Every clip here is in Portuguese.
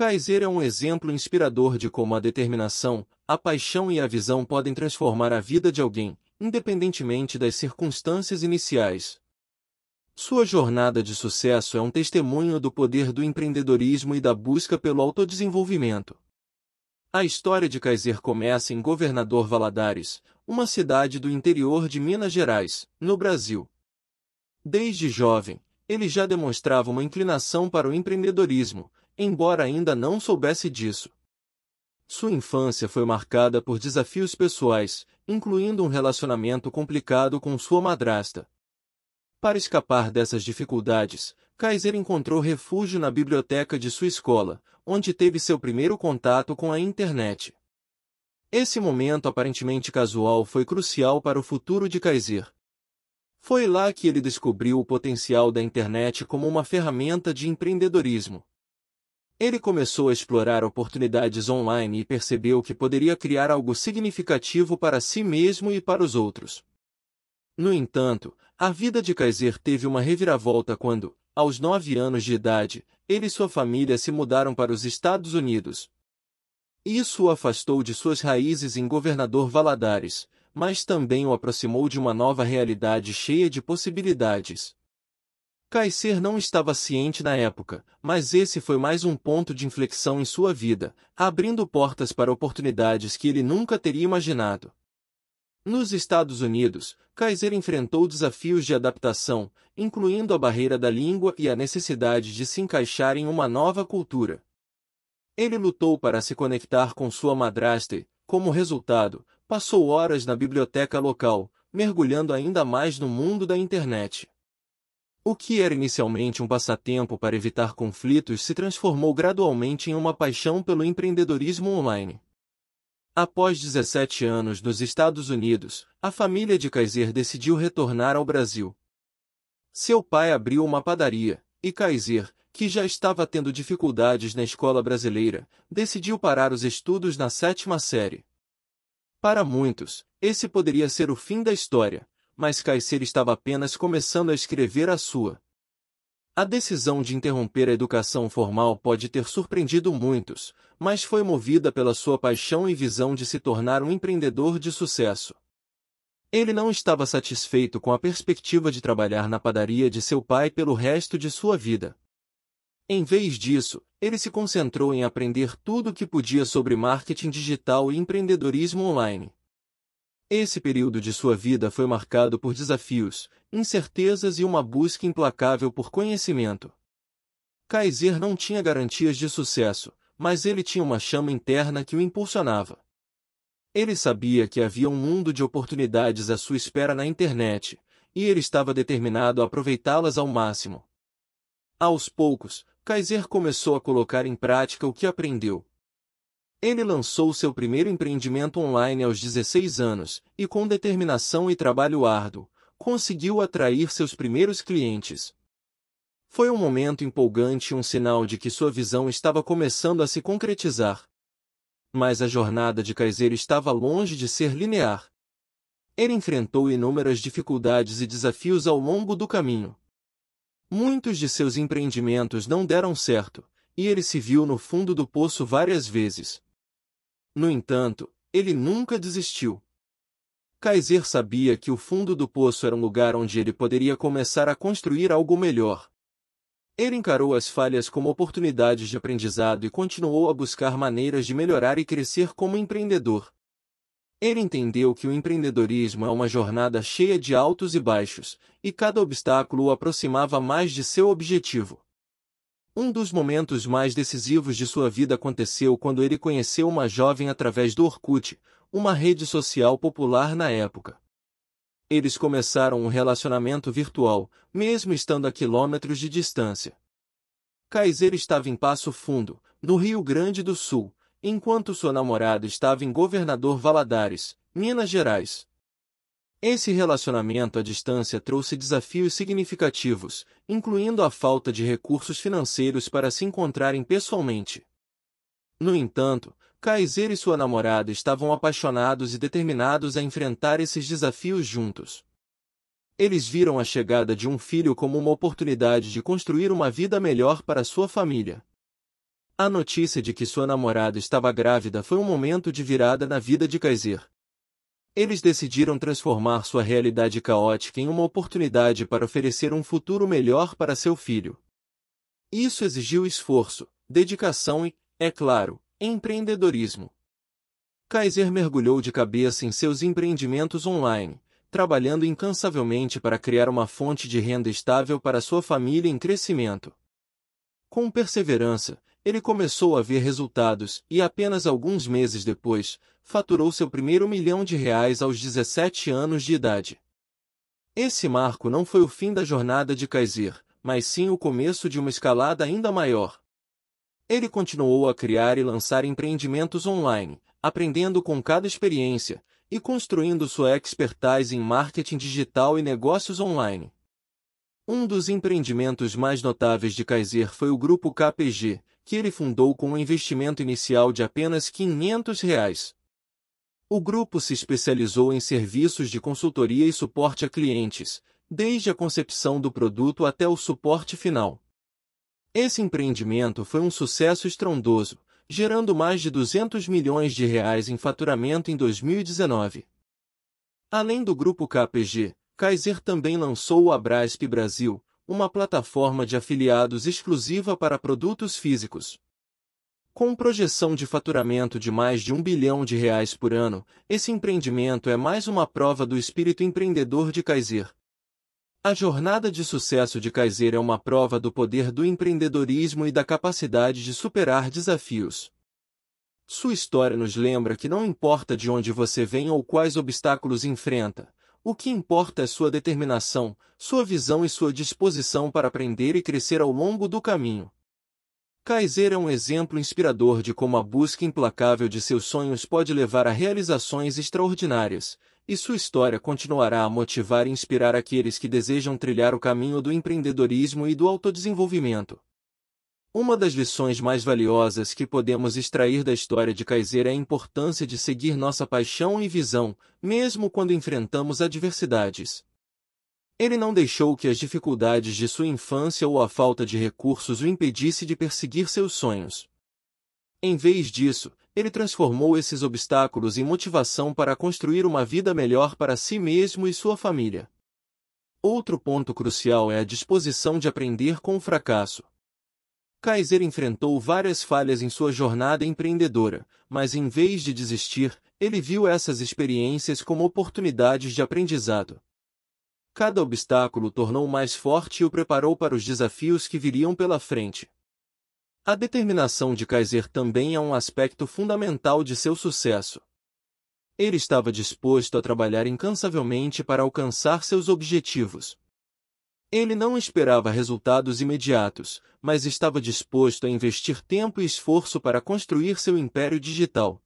Kaiser é um exemplo inspirador de como a determinação, a paixão e a visão podem transformar a vida de alguém, independentemente das circunstâncias iniciais. Sua jornada de sucesso é um testemunho do poder do empreendedorismo e da busca pelo autodesenvolvimento. A história de Kaiser começa em Governador Valadares, uma cidade do interior de Minas Gerais, no Brasil. Desde jovem, ele já demonstrava uma inclinação para o empreendedorismo, embora ainda não soubesse disso. Sua infância foi marcada por desafios pessoais, incluindo um relacionamento complicado com sua madrasta. Para escapar dessas dificuldades, Kaiser encontrou refúgio na biblioteca de sua escola, onde teve seu primeiro contato com a internet. Esse momento aparentemente casual foi crucial para o futuro de Kaiser. Foi lá que ele descobriu o potencial da internet como uma ferramenta de empreendedorismo. Ele começou a explorar oportunidades online e percebeu que poderia criar algo significativo para si mesmo e para os outros. No entanto, a vida de Kaiser teve uma reviravolta quando, aos nove anos de idade, ele e sua família se mudaram para os Estados Unidos. Isso o afastou de suas raízes em governador Valadares, mas também o aproximou de uma nova realidade cheia de possibilidades. Kaiser não estava ciente na época, mas esse foi mais um ponto de inflexão em sua vida, abrindo portas para oportunidades que ele nunca teria imaginado. Nos Estados Unidos, Kaiser enfrentou desafios de adaptação, incluindo a barreira da língua e a necessidade de se encaixar em uma nova cultura. Ele lutou para se conectar com sua madrasta e, como resultado, passou horas na biblioteca local, mergulhando ainda mais no mundo da internet. O que era inicialmente um passatempo para evitar conflitos se transformou gradualmente em uma paixão pelo empreendedorismo online. Após 17 anos nos Estados Unidos, a família de Kaiser decidiu retornar ao Brasil. Seu pai abriu uma padaria, e Kaiser, que já estava tendo dificuldades na escola brasileira, decidiu parar os estudos na sétima série. Para muitos, esse poderia ser o fim da história mas Kaiser estava apenas começando a escrever a sua. A decisão de interromper a educação formal pode ter surpreendido muitos, mas foi movida pela sua paixão e visão de se tornar um empreendedor de sucesso. Ele não estava satisfeito com a perspectiva de trabalhar na padaria de seu pai pelo resto de sua vida. Em vez disso, ele se concentrou em aprender tudo o que podia sobre marketing digital e empreendedorismo online. Esse período de sua vida foi marcado por desafios, incertezas e uma busca implacável por conhecimento. Kaiser não tinha garantias de sucesso, mas ele tinha uma chama interna que o impulsionava. Ele sabia que havia um mundo de oportunidades à sua espera na internet, e ele estava determinado a aproveitá-las ao máximo. Aos poucos, Kaiser começou a colocar em prática o que aprendeu, ele lançou seu primeiro empreendimento online aos 16 anos e, com determinação e trabalho árduo, conseguiu atrair seus primeiros clientes. Foi um momento empolgante e um sinal de que sua visão estava começando a se concretizar. Mas a jornada de Kaiser estava longe de ser linear. Ele enfrentou inúmeras dificuldades e desafios ao longo do caminho. Muitos de seus empreendimentos não deram certo, e ele se viu no fundo do poço várias vezes. No entanto, ele nunca desistiu. Kaiser sabia que o fundo do poço era um lugar onde ele poderia começar a construir algo melhor. Ele encarou as falhas como oportunidades de aprendizado e continuou a buscar maneiras de melhorar e crescer como empreendedor. Ele entendeu que o empreendedorismo é uma jornada cheia de altos e baixos, e cada obstáculo o aproximava mais de seu objetivo. Um dos momentos mais decisivos de sua vida aconteceu quando ele conheceu uma jovem através do Orkut, uma rede social popular na época. Eles começaram um relacionamento virtual, mesmo estando a quilômetros de distância. Kaiser estava em Passo Fundo, no Rio Grande do Sul, enquanto sua namorada estava em Governador Valadares, Minas Gerais. Esse relacionamento à distância trouxe desafios significativos, incluindo a falta de recursos financeiros para se encontrarem pessoalmente. No entanto, Kaiser e sua namorada estavam apaixonados e determinados a enfrentar esses desafios juntos. Eles viram a chegada de um filho como uma oportunidade de construir uma vida melhor para sua família. A notícia de que sua namorada estava grávida foi um momento de virada na vida de Kaiser, eles decidiram transformar sua realidade caótica em uma oportunidade para oferecer um futuro melhor para seu filho. Isso exigiu esforço, dedicação e, é claro, empreendedorismo. Kaiser mergulhou de cabeça em seus empreendimentos online, trabalhando incansavelmente para criar uma fonte de renda estável para sua família em crescimento. Com perseverança, ele começou a ver resultados e apenas alguns meses depois, faturou seu primeiro milhão de reais aos 17 anos de idade. Esse marco não foi o fim da jornada de Kaiser, mas sim o começo de uma escalada ainda maior. Ele continuou a criar e lançar empreendimentos online, aprendendo com cada experiência e construindo sua expertise em marketing digital e negócios online. Um dos empreendimentos mais notáveis de Kaiser foi o grupo KPG, que ele fundou com um investimento inicial de apenas 500 reais. O grupo se especializou em serviços de consultoria e suporte a clientes, desde a concepção do produto até o suporte final. Esse empreendimento foi um sucesso estrondoso, gerando mais de 200 milhões de reais em faturamento em 2019. Além do grupo KPG, Kaiser também lançou o Abrasp Brasil, uma plataforma de afiliados exclusiva para produtos físicos. Com projeção de faturamento de mais de um bilhão de reais por ano, esse empreendimento é mais uma prova do espírito empreendedor de Kaiser. A jornada de sucesso de Kaiser é uma prova do poder do empreendedorismo e da capacidade de superar desafios. Sua história nos lembra que não importa de onde você vem ou quais obstáculos enfrenta, o que importa é sua determinação, sua visão e sua disposição para aprender e crescer ao longo do caminho. Kaiser é um exemplo inspirador de como a busca implacável de seus sonhos pode levar a realizações extraordinárias, e sua história continuará a motivar e inspirar aqueles que desejam trilhar o caminho do empreendedorismo e do autodesenvolvimento. Uma das lições mais valiosas que podemos extrair da história de Kaiser é a importância de seguir nossa paixão e visão, mesmo quando enfrentamos adversidades. Ele não deixou que as dificuldades de sua infância ou a falta de recursos o impedisse de perseguir seus sonhos. Em vez disso, ele transformou esses obstáculos em motivação para construir uma vida melhor para si mesmo e sua família. Outro ponto crucial é a disposição de aprender com o fracasso. Kaiser enfrentou várias falhas em sua jornada empreendedora, mas em vez de desistir, ele viu essas experiências como oportunidades de aprendizado. Cada obstáculo o tornou mais forte e o preparou para os desafios que viriam pela frente. A determinação de Kaiser também é um aspecto fundamental de seu sucesso. Ele estava disposto a trabalhar incansavelmente para alcançar seus objetivos. Ele não esperava resultados imediatos, mas estava disposto a investir tempo e esforço para construir seu império digital.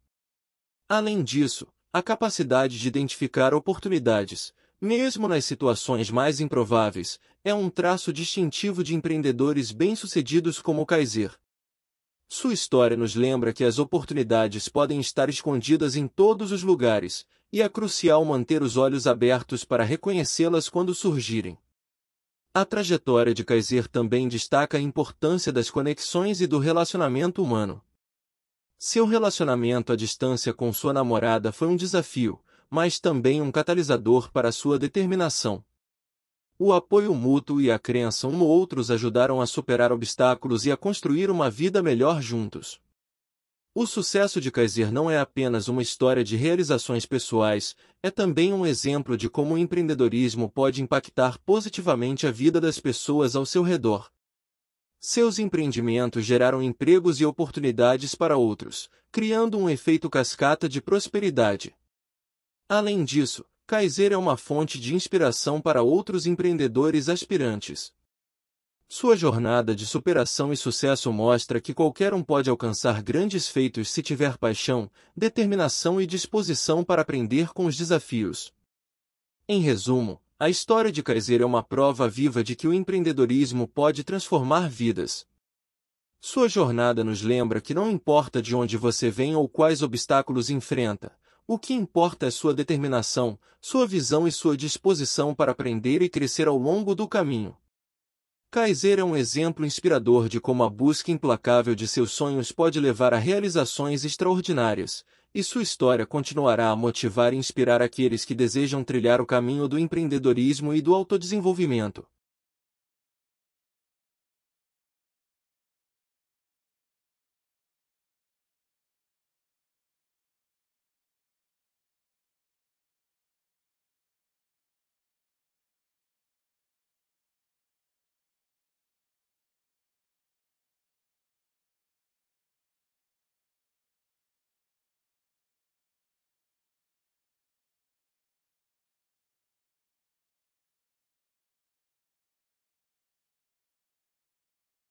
Além disso, a capacidade de identificar oportunidades, mesmo nas situações mais improváveis, é um traço distintivo de empreendedores bem-sucedidos como Kaiser. Sua história nos lembra que as oportunidades podem estar escondidas em todos os lugares, e é crucial manter os olhos abertos para reconhecê-las quando surgirem. A trajetória de Kaiser também destaca a importância das conexões e do relacionamento humano. Seu relacionamento à distância com sua namorada foi um desafio, mas também um catalisador para sua determinação. O apoio mútuo e a crença um ou outros ajudaram a superar obstáculos e a construir uma vida melhor juntos. O sucesso de Kaiser não é apenas uma história de realizações pessoais, é também um exemplo de como o empreendedorismo pode impactar positivamente a vida das pessoas ao seu redor. Seus empreendimentos geraram empregos e oportunidades para outros, criando um efeito cascata de prosperidade. Além disso, Kaiser é uma fonte de inspiração para outros empreendedores aspirantes. Sua jornada de superação e sucesso mostra que qualquer um pode alcançar grandes feitos se tiver paixão, determinação e disposição para aprender com os desafios. Em resumo, a história de Kaiser é uma prova viva de que o empreendedorismo pode transformar vidas. Sua jornada nos lembra que não importa de onde você vem ou quais obstáculos enfrenta, o que importa é sua determinação, sua visão e sua disposição para aprender e crescer ao longo do caminho. Kaiser é um exemplo inspirador de como a busca implacável de seus sonhos pode levar a realizações extraordinárias, e sua história continuará a motivar e inspirar aqueles que desejam trilhar o caminho do empreendedorismo e do autodesenvolvimento.